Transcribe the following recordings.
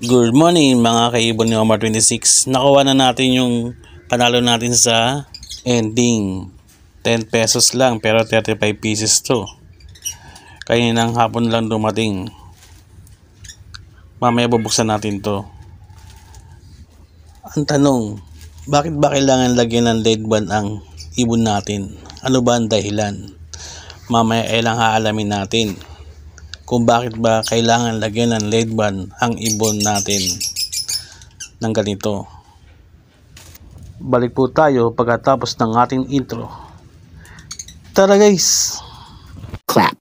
Good morning mga kaibon ni Omar 26. Nakuha na natin yung panalo natin sa ending. 10 pesos lang pero 35 pieces to. Kaninang hapon lang dumating. Mamaya bubuksan natin to. Ang tanong, bakit ba kailangan lagyan ng lead band ang ibon natin? Ano ba ang dahilan? Mamaya ay lang haalamin natin kung bakit ba kailangan lagyan ng lead band ang ibon natin ng ganito. Balik po tayo pagkatapos ng ating intro. Tara guys! Clap!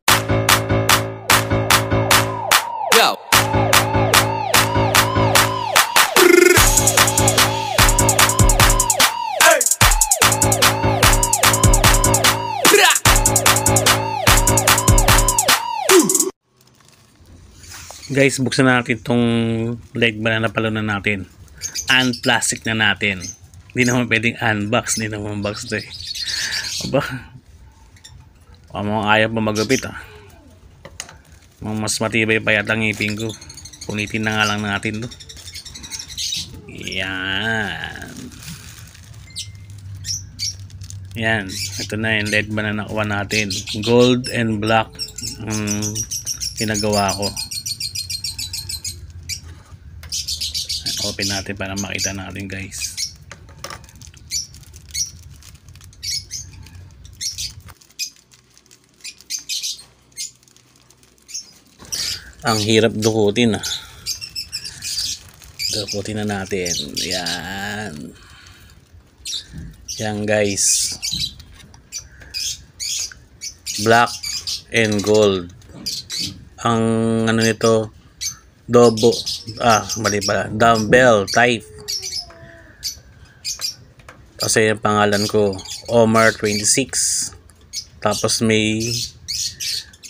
Guys, buksan natin itong leg banana palo na natin. Unplastic na natin. Hindi naman pwedeng unbox. Hindi naman box ito eh. Aba. O, ah, mga ayaw pa magupit ah. Mas matibay pa yata ang ngipin ko. Punitin na nga lang natin to. Yan. Yan. Ito na yung lead banana nakuha natin. Gold and black ang ginagawa ko. open natin para makita natin guys ang hirap dukutin ah dukutin na natin yan yan guys black and gold ang ano nito Dobo. Ah, mali pala. Dumbbell type. Kasi yung pangalan ko, Omar26. Tapos may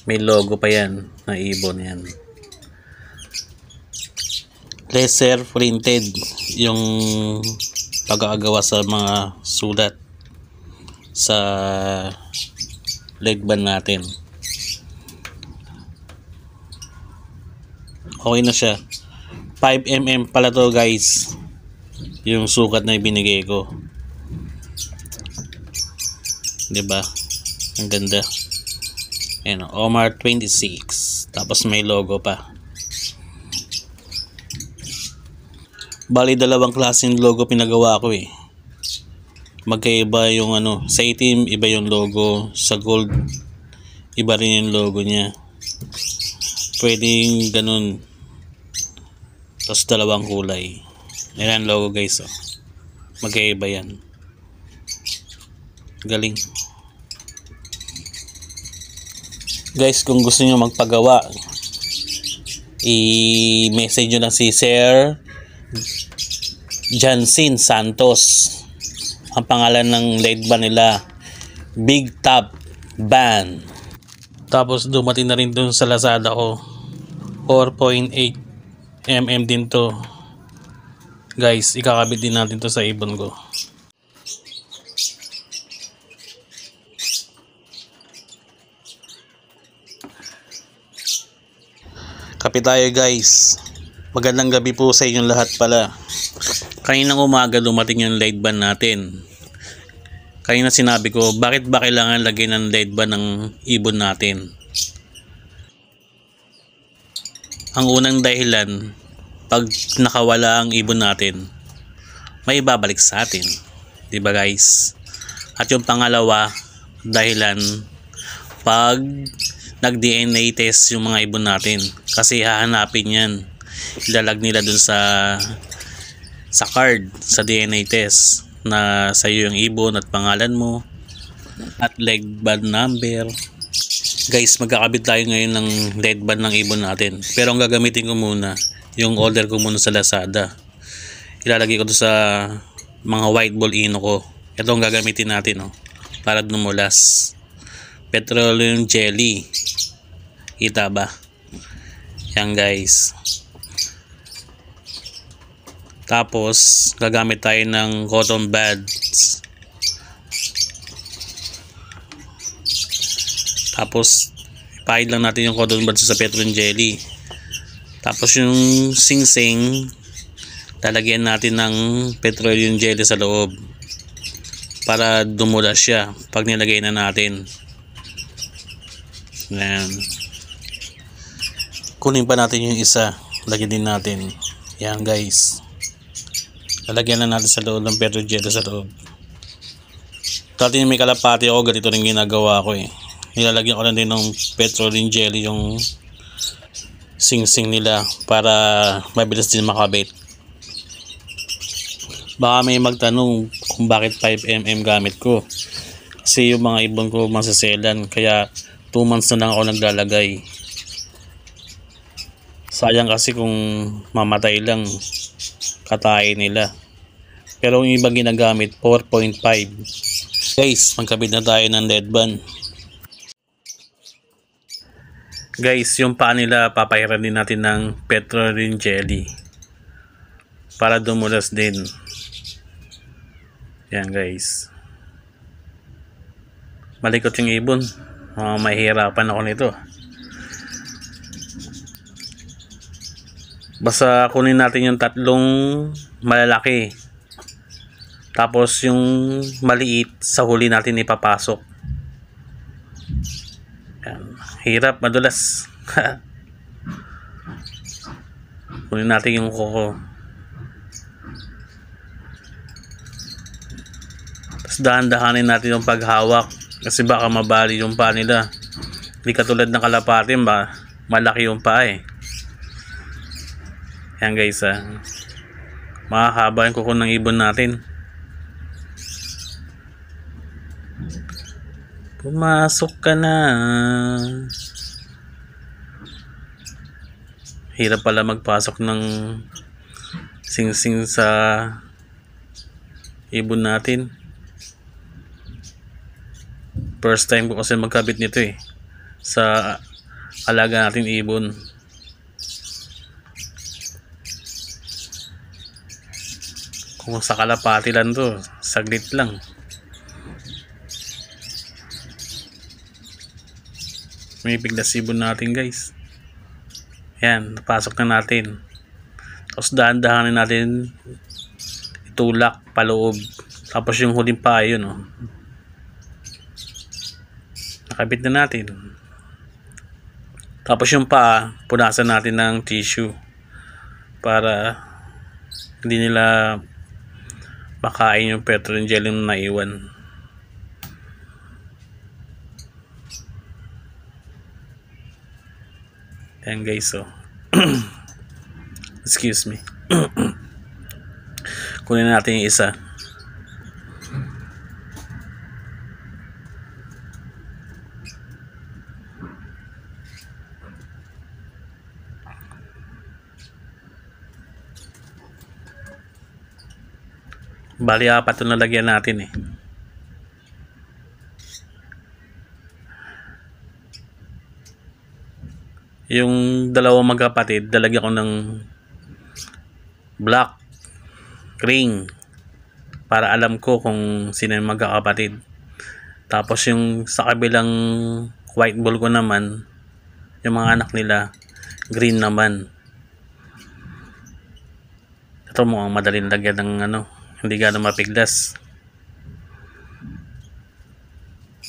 may logo pa yan na ibon yan. Laser printed yung pag-aagawa sa mga sulat sa legban natin. okay na siya 5mm pala to guys yung sukat na ibinigay ko ba diba? ang ganda Ayan, Omar 26 tapos may logo pa bali dalawang klaseng logo pinagawa ko eh magkaiba yung ano sa itim iba yung logo sa gold iba rin yung logo niya pwedeng ganun tapos dalawang kulay yan ang logo guys oh. magkaiba yan galing guys kung gusto niyo magpagawa i-message nyo lang si Sir Jansin Santos ang pangalan ng lead band nila Big Top Ban tapos dumating na rin dun sa Lazada ko 4.8 mm din to guys ikakabit din natin to sa ibon ko kapit tayo guys magandang gabi po sa inyong lahat pala kaninang umaga dumating yung light ban natin kanina sinabi ko bakit ba kailangan lagay ng light ban ng ibon natin ang unang dahilan pag nakawala ang ibon natin, may ibabalik sa atin. 'Di ba guys? At yung pangalawa, dahilan pag nag-DNA test yung mga ibon natin kasi hahanapin 'yan. Ilalag nila dun sa sa card sa DNA test na sa iyo yung ibon at pangalan mo at leg band number guys magkakabit tayo ngayon ng leg band ng ibon natin pero ang gagamitin ko muna yung order ko muna sa Lazada ilalagay ko to sa mga white ball ino ko ito ang gagamitin natin oh, para dumulas petroleum jelly kita ba yan guys tapos gagamit tayo ng cotton buds tapos pahid lang natin yung cotton buds sa petroleum jelly tapos yung singsing, lalagyan natin ng petroleum jelly sa loob para dumula siya pag nilagay na natin. Ayan. Kunin pa natin yung isa. Lagyan din natin. Yan guys. Lalagyan na natin sa loob ng petroleum jelly sa loob. Dati may kalapati ako, ganito rin ginagawa ko eh. Nilalagyan ko lang din ng petroleum jelly yung sing-sing nila para mabilis din makabait. Baka may magtanong kung bakit 5mm gamit ko. Kasi yung mga ibon ko masaselan kaya 2 months na lang ako naglalagay. Sayang kasi kung mamatay lang katayin nila. Pero yung iba ginagamit 4.5. Guys, magkabit na tayo ng dead band. Guys, yung paa nila papairan din natin ng petrolin jelly para dumulas din. Yan guys. Malikot yung ibon. Oh, mahirapan ako nito. Basta kunin natin yung tatlong malalaki. Tapos yung maliit sa huli natin ipapasok hirap madulas kunin natin yung koko tapos dahan-dahanin natin yung paghawak kasi baka mabali yung paa nila hindi katulad ng kalapati ba malaki yung paa eh yan guys ah mahahaba yung kuko ng ibon natin Pumasok ka na. Hirap pala magpasok ng singsing -sing sa ibon natin. First time ko kasi magkabit nito eh. Sa alaga natin ibon. Kung sa kalapati lang to, saglit lang. may na natin guys. Yan, napasok na natin. Tapos dahan-dahanin natin itulak paloob. Tapos yung huling pa yun oh. Nakabit na natin. Tapos yung pa punasan natin ng tissue para hindi nila makain yung petrol jelly na naiwan. Ayan guys, oh. so. Excuse me. Kunin natin yung isa. Bali, apat na lagyan natin eh. yung dalawang magkapatid dalagyan ko ng black ring para alam ko kung sino yung magkakapatid tapos yung sa kabilang white ball ko naman yung mga anak nila green naman ito mukhang madaling lagyan ng ano hindi gano'ng mapigdas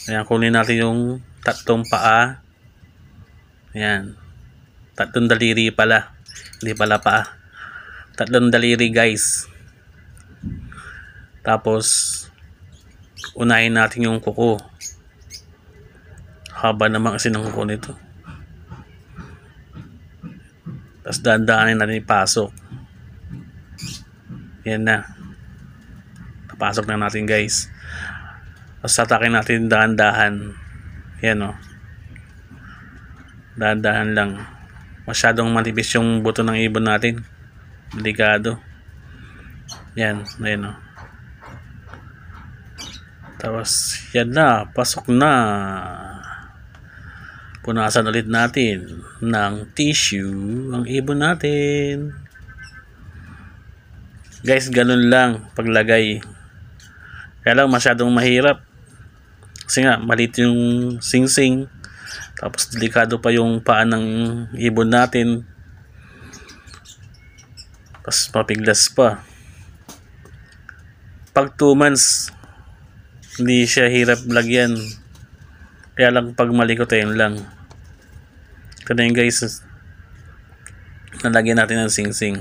ayan kunin natin yung tatlong paa ayan tatlong daliri pala hindi pala pa tatlong daliri guys tapos unahin natin yung kuko haba naman kasi ng kuko nito tapos dahan natin ipasok yan na napasok na natin guys tapos tatakin natin dahan-dahan yan o oh. dahan lang masyadong manipis yung buto ng ibon natin delikado yan ayun o oh. tapos yan na pasok na punasan ulit natin ng tissue ang ibon natin guys ganun lang paglagay kaya lang masyadong mahirap kasi nga malit yung singsing -sing. Tapos delikado pa yung paa ng ibon natin. Tapos mapiglas pa. Pag 2 months, hindi siya hirap lagyan. Kaya lang pag malikot ayun lang. Ito yun guys. Nalagyan natin ng singsing. -sing.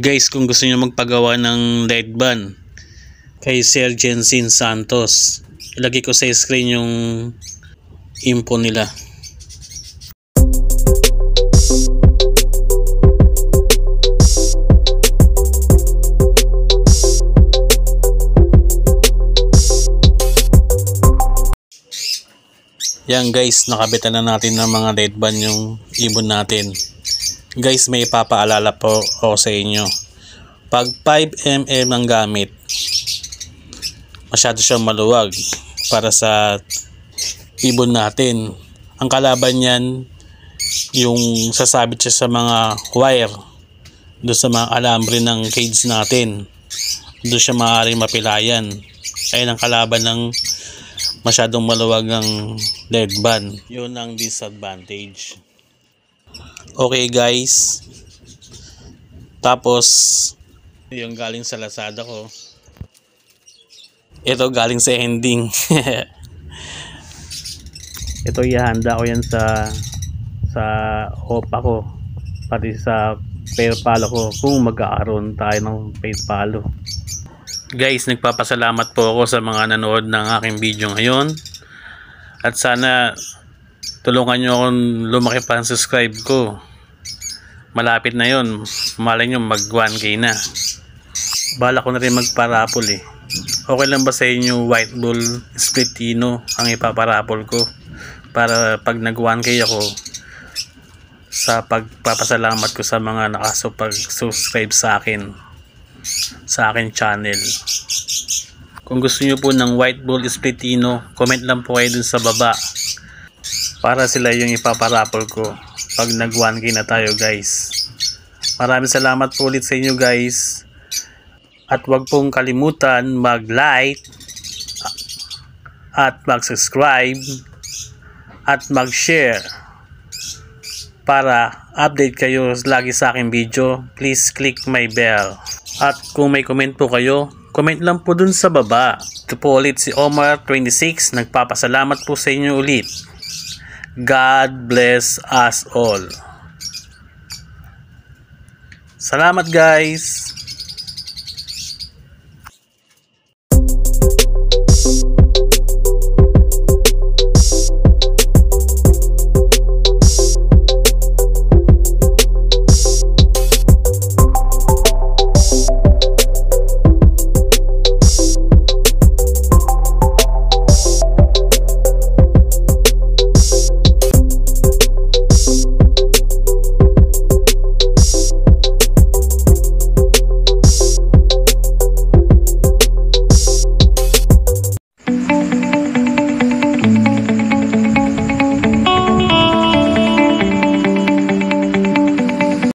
Guys, kung gusto niyo magpagawa ng lead ban kay Sir Jensen Santos, ilagay ko sa screen yung info nila Yan guys, nakabitan na natin ng mga red band yung ibon natin. Guys, may ipapaalala po ako sa inyo. Pag 5mm ang gamit, masyado siyang maluwag para sa ibon natin. Ang kalaban niyan, yung sasabit siya sa mga wire doon sa mga alambre ng cages natin. Doon siya maaaring mapilayan. Ayun ang kalaban ng masyadong maluwag ang lead band. Yun ang disadvantage. Okay guys. Tapos, yung galing sa Lazada ko, ito galing sa ending ito ihanda ko yan sa sa opa ko pati sa pair palo ko kung mag magkakaroon tayo ng pair palo guys nagpapasalamat po ako sa mga nanood ng aking video ngayon at sana tulungan nyo akong lumaki pa ang subscribe ko malapit na yon malay nyo mag 1k na bala ko na rin magparapol eh okay lang ba sa inyo white bull split ang ipaparapol ko para pag nag 1k ako sa pagpapasalamat ko sa mga nakasubscribe sa akin sa akin channel kung gusto niyo po ng white bull split comment lang po kayo dun sa baba para sila yung ipaparapol ko pag nag 1k na tayo guys maraming salamat po ulit sa inyo guys at huwag pong kalimutan mag-like at mag-subscribe at mag-share para update kayo lagi sa aking video. Please click my bell. At kung may comment po kayo, comment lang po dun sa baba. Ito po ulit si Omar26. Nagpapasalamat po sa inyo ulit. God bless us all. Salamat guys!